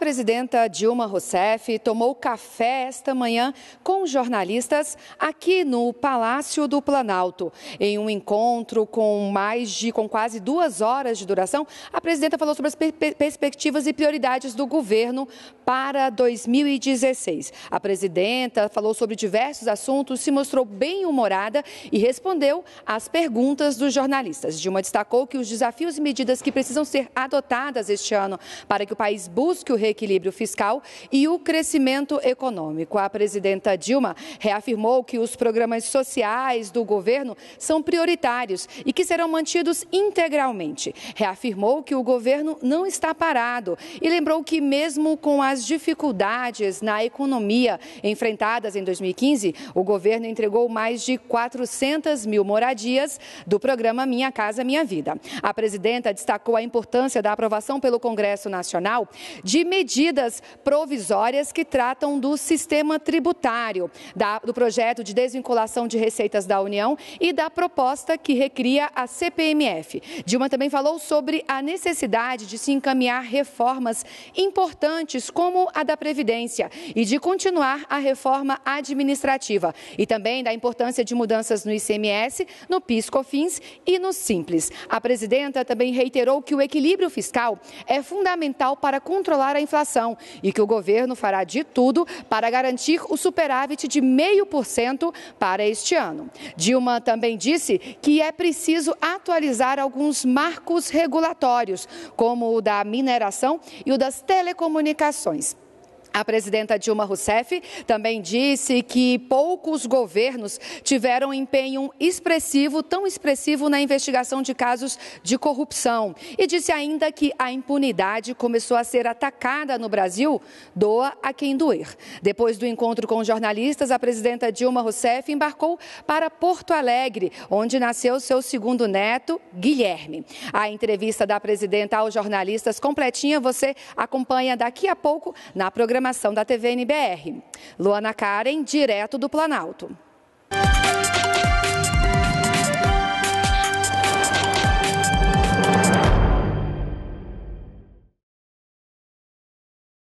presidenta Dilma Rousseff tomou café esta manhã com jornalistas aqui no Palácio do Planalto. Em um encontro com mais de com quase duas horas de duração, a presidenta falou sobre as per perspectivas e prioridades do governo para 2016. A presidenta falou sobre diversos assuntos, se mostrou bem humorada e respondeu às perguntas dos jornalistas. Dilma destacou que os desafios e medidas que precisam ser adotadas este ano para que o país busque o equilíbrio fiscal e o crescimento econômico. A presidenta Dilma reafirmou que os programas sociais do governo são prioritários e que serão mantidos integralmente. Reafirmou que o governo não está parado e lembrou que, mesmo com as dificuldades na economia enfrentadas em 2015, o governo entregou mais de 400 mil moradias do programa Minha Casa Minha Vida. A presidenta destacou a importância da aprovação pelo Congresso Nacional de medidas medidas provisórias que tratam do sistema tributário, da, do projeto de desvinculação de receitas da União e da proposta que recria a CPMF. Dilma também falou sobre a necessidade de se encaminhar reformas importantes, como a da Previdência, e de continuar a reforma administrativa, e também da importância de mudanças no ICMS, no PIS-COFINS e no Simples. A presidenta também reiterou que o equilíbrio fiscal é fundamental para controlar a inflação e que o governo fará de tudo para garantir o superávit de 0,5% para este ano. Dilma também disse que é preciso atualizar alguns marcos regulatórios, como o da mineração e o das telecomunicações. A presidenta Dilma Rousseff também disse que poucos governos tiveram empenho expressivo, tão expressivo, na investigação de casos de corrupção. E disse ainda que a impunidade começou a ser atacada no Brasil, doa a quem doer. Depois do encontro com jornalistas, a presidenta Dilma Rousseff embarcou para Porto Alegre, onde nasceu seu segundo neto, Guilherme. A entrevista da presidenta aos jornalistas completinha você acompanha daqui a pouco na programação programação da TVNBR. Luana Karen, direto do Planalto.